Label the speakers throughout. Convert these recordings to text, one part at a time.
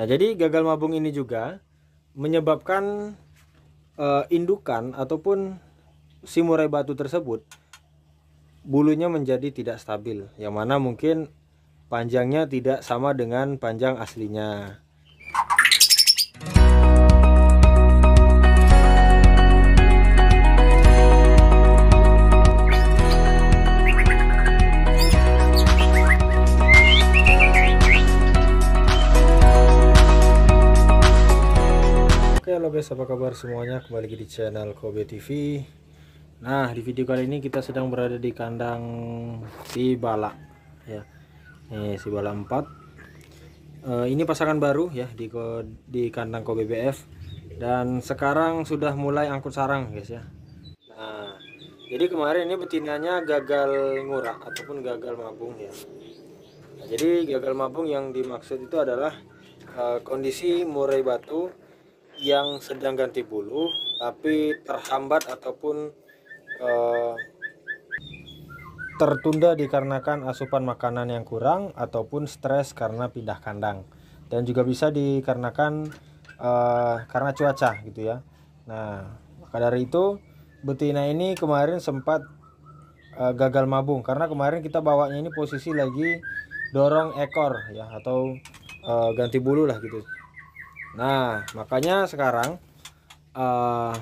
Speaker 1: Nah, jadi gagal mabung ini juga menyebabkan e, indukan ataupun si murai batu tersebut bulunya menjadi tidak stabil, yang mana mungkin panjangnya tidak sama dengan panjang aslinya. apa kabar semuanya? Kembali lagi di channel Kobe TV. Nah, di video kali ini kita sedang berada di kandang si bala ya. ini si bala 4. E, eh, ini pasangan baru ya di di kandang Kobe BF dan sekarang sudah mulai angkut sarang, guys ya. Nah, jadi kemarin ini betinanya gagal ngurak ataupun gagal mabung ya. Nah, jadi gagal mabung yang dimaksud itu adalah uh, kondisi murai batu yang sedang ganti bulu tapi terhambat ataupun eh, tertunda dikarenakan asupan makanan yang kurang ataupun stres karena pindah kandang dan juga bisa dikarenakan eh, karena cuaca gitu ya. Nah, maka dari itu betina ini kemarin sempat eh, gagal mabung karena kemarin kita bawanya ini posisi lagi dorong ekor ya atau eh, ganti bulu lah gitu Nah, makanya sekarang uh,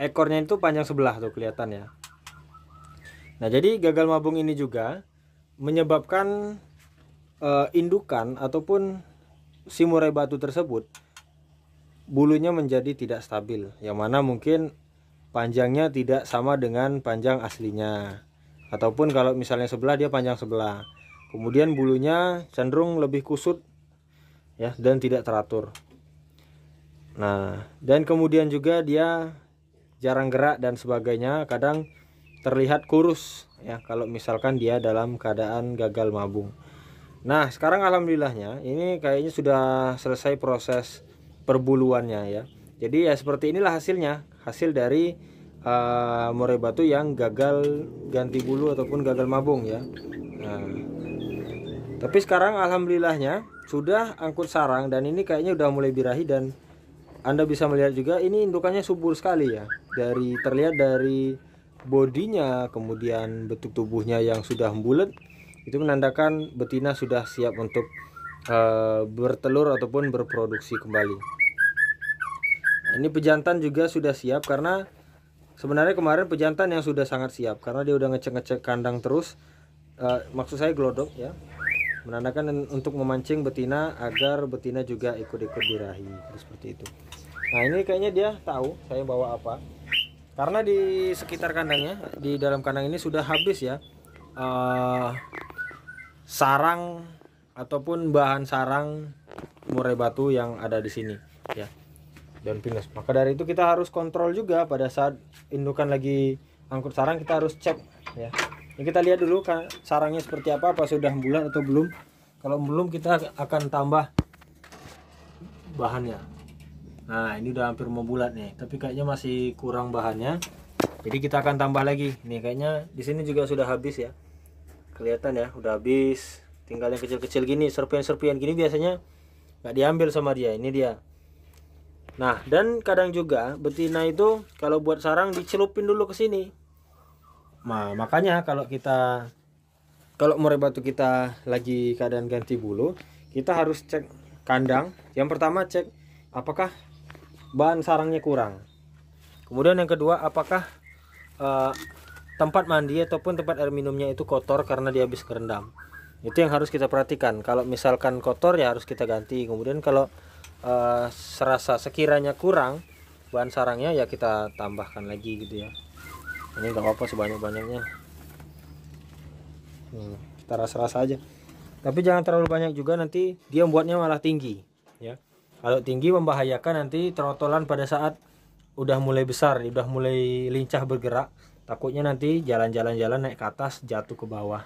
Speaker 1: ekornya itu panjang sebelah tuh kelihatan ya. Nah, jadi gagal mabung ini juga menyebabkan uh, indukan ataupun si murai batu tersebut bulunya menjadi tidak stabil, yang mana mungkin panjangnya tidak sama dengan panjang aslinya. Ataupun kalau misalnya sebelah dia panjang sebelah. Kemudian bulunya cenderung lebih kusut ya dan tidak teratur. Nah, dan kemudian juga dia jarang gerak dan sebagainya, kadang terlihat kurus ya kalau misalkan dia dalam keadaan gagal mabung. Nah, sekarang alhamdulillahnya ini kayaknya sudah selesai proses perbuluannya ya. Jadi ya seperti inilah hasilnya, hasil dari uh, eh, murai batu yang gagal ganti bulu ataupun gagal mabung ya. Nah, tapi sekarang alhamdulillahnya sudah angkut sarang dan ini kayaknya udah mulai birahi dan anda bisa melihat juga ini indukannya subur sekali ya. Dari terlihat dari bodinya, kemudian bentuk tubuhnya yang sudah bulat itu menandakan betina sudah siap untuk uh, bertelur ataupun berproduksi kembali. ini pejantan juga sudah siap karena sebenarnya kemarin pejantan yang sudah sangat siap karena dia udah ngecek-ngecek kandang terus. Uh, maksud saya glodok ya menandakan untuk memancing betina agar betina juga ikut-ikut dirahi seperti itu nah ini kayaknya dia tahu saya bawa apa karena di sekitar kandangnya di dalam kandang ini sudah habis ya uh, sarang ataupun bahan sarang murai batu yang ada di sini ya dan pinus maka dari itu kita harus kontrol juga pada saat indukan lagi angkut sarang kita harus cek ya ini nah, kita lihat dulu sarangnya seperti apa apa sudah bulat atau belum kalau belum kita akan tambah bahannya nah ini udah hampir mau bulat nih tapi kayaknya masih kurang bahannya jadi kita akan tambah lagi nih kayaknya di sini juga sudah habis ya kelihatan ya udah habis tinggal yang kecil-kecil gini serpian-serpian gini biasanya nggak diambil sama dia ini dia nah dan kadang juga betina itu kalau buat sarang dicelupin dulu ke sini Nah, makanya kalau kita kalau murai batu kita lagi keadaan ganti bulu, kita harus cek kandang. Yang pertama cek apakah bahan sarangnya kurang. Kemudian yang kedua apakah uh, tempat mandi ataupun tempat air minumnya itu kotor karena dia habis kerendam. Itu yang harus kita perhatikan. Kalau misalkan kotor ya harus kita ganti. Kemudian kalau uh, serasa sekiranya kurang bahan sarangnya ya kita tambahkan lagi gitu ya ini nggak apa-apa sebanyak-banyaknya hmm, kita rasa-rasa aja tapi jangan terlalu banyak juga nanti dia membuatnya malah tinggi ya kalau tinggi membahayakan nanti trotolan pada saat udah mulai besar udah mulai lincah bergerak takutnya nanti jalan-jalan-jalan naik ke atas jatuh ke bawah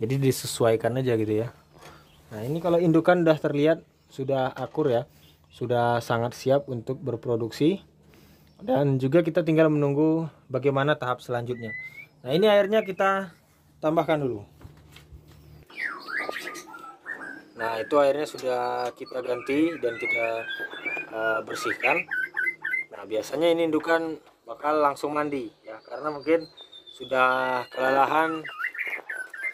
Speaker 1: jadi disesuaikan aja gitu ya nah ini kalau indukan udah terlihat sudah akur ya sudah sangat siap untuk berproduksi dan juga kita tinggal menunggu bagaimana tahap selanjutnya nah ini airnya kita tambahkan dulu nah itu airnya sudah kita ganti dan kita uh, bersihkan nah biasanya ini indukan bakal langsung mandi ya karena mungkin sudah kelelahan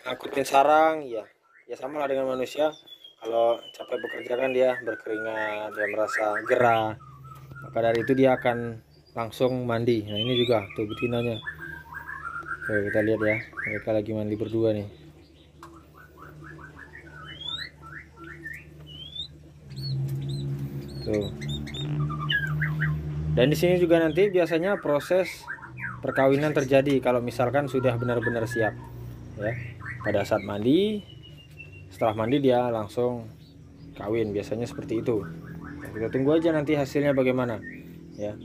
Speaker 1: ngakutin sarang ya ya sama lah dengan manusia kalau capek bekerja kan dia berkeringat dia merasa gerah maka dari itu dia akan langsung mandi nah ini juga tuh betinanya Oke, kita lihat ya mereka lagi mandi berdua nih tuh dan di sini juga nanti biasanya proses perkawinan terjadi kalau misalkan sudah benar-benar siap ya pada saat mandi setelah mandi dia langsung kawin biasanya seperti itu nah, kita tunggu aja nanti hasilnya bagaimana ya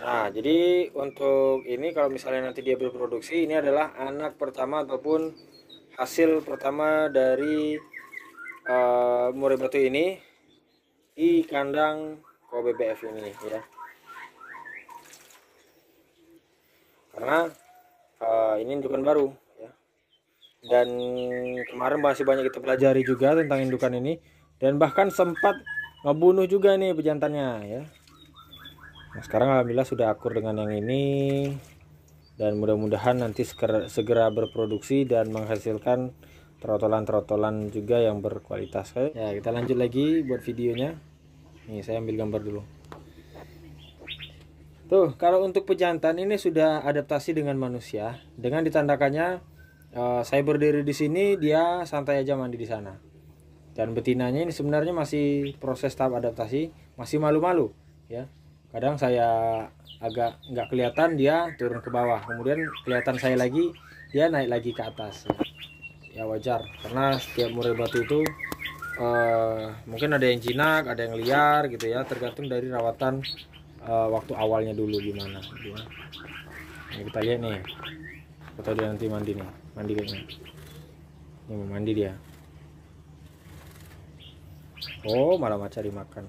Speaker 1: Nah, jadi untuk ini kalau misalnya nanti dia berproduksi, ini adalah anak pertama ataupun hasil pertama dari uh, eh, murai batu ini di kandang Kobe BF ini ya. Karena uh, ini indukan baru ya. Dan kemarin masih banyak kita pelajari juga tentang indukan ini dan bahkan sempat ngebunuh juga nih pejantannya ya nah, sekarang alhamdulillah sudah akur dengan yang ini dan mudah-mudahan nanti segera, segera berproduksi dan menghasilkan trotolan-trotolan juga yang berkualitas ya kita lanjut lagi buat videonya nih saya ambil gambar dulu Tuh, kalau untuk pejantan ini sudah adaptasi dengan manusia. Dengan ditandakannya uh, saya berdiri di sini, dia santai aja mandi di sana. Dan betinanya ini sebenarnya masih proses tahap adaptasi, masih malu-malu, ya kadang saya agak nggak kelihatan dia turun ke bawah kemudian kelihatan saya lagi dia naik lagi ke atas ya wajar karena setiap murai batu itu uh, mungkin ada yang jinak ada yang liar gitu ya tergantung dari rawatan uh, waktu awalnya dulu gimana Nah, kita lihat nih atau dia nanti mandi nih mandi kayaknya ini mau mandi dia oh malah cari makan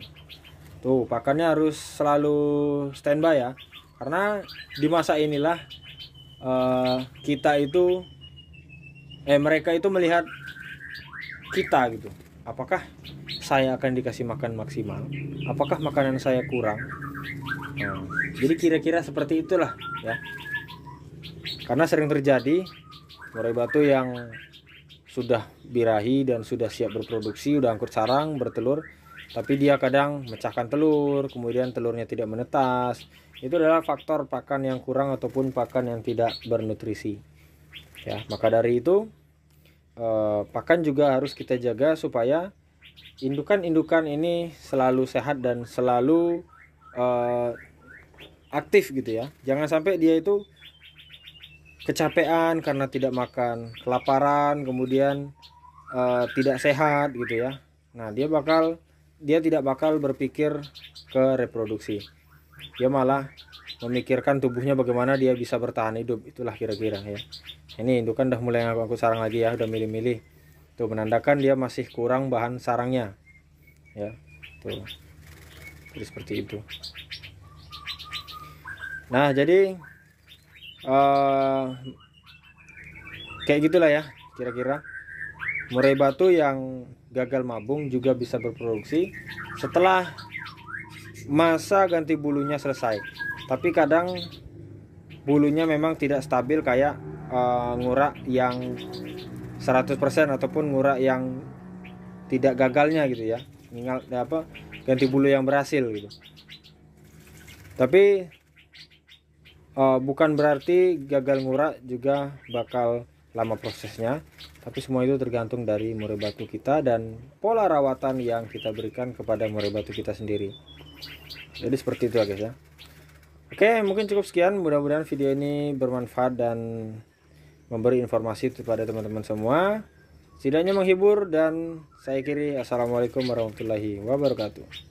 Speaker 1: Tuh, pakannya harus selalu standby ya. Karena di masa inilah uh, kita itu eh mereka itu melihat kita gitu. Apakah saya akan dikasih makan maksimal? Apakah makanan saya kurang? Nah, jadi kira-kira seperti itulah ya. Karena sering terjadi murai batu yang sudah birahi dan sudah siap berproduksi, udah angkut sarang, bertelur, tapi dia kadang mecahkan telur, kemudian telurnya tidak menetas. Itu adalah faktor pakan yang kurang ataupun pakan yang tidak bernutrisi. Ya, maka dari itu eh, pakan juga harus kita jaga supaya indukan-indukan ini selalu sehat dan selalu eh, aktif gitu ya. Jangan sampai dia itu kecapean karena tidak makan, kelaparan, kemudian eh, tidak sehat gitu ya. Nah, dia bakal dia tidak bakal berpikir ke reproduksi. Dia malah memikirkan tubuhnya bagaimana dia bisa bertahan hidup. Itulah kira-kira ya. Ini indukan udah mulai ngaku-ngaku sarang lagi ya, udah milih-milih. Tuh menandakan dia masih kurang bahan sarangnya. Ya. Tuh. Jadi seperti itu. Nah, jadi uh, kayak gitulah ya kira-kira. Murai batu yang gagal mabung juga bisa berproduksi setelah masa ganti bulunya selesai. Tapi kadang bulunya memang tidak stabil kayak uh, ngurak yang 100% ataupun ngurak yang tidak gagalnya gitu ya. Ningal apa ganti bulu yang berhasil gitu. Tapi uh, bukan berarti gagal ngurak juga bakal lama prosesnya tapi semua itu tergantung dari murai batu kita dan pola rawatan yang kita berikan kepada murai batu kita sendiri jadi seperti itu ya guys ya oke mungkin cukup sekian mudah-mudahan video ini bermanfaat dan memberi informasi kepada teman-teman semua setidaknya menghibur dan saya kiri assalamualaikum warahmatullahi wabarakatuh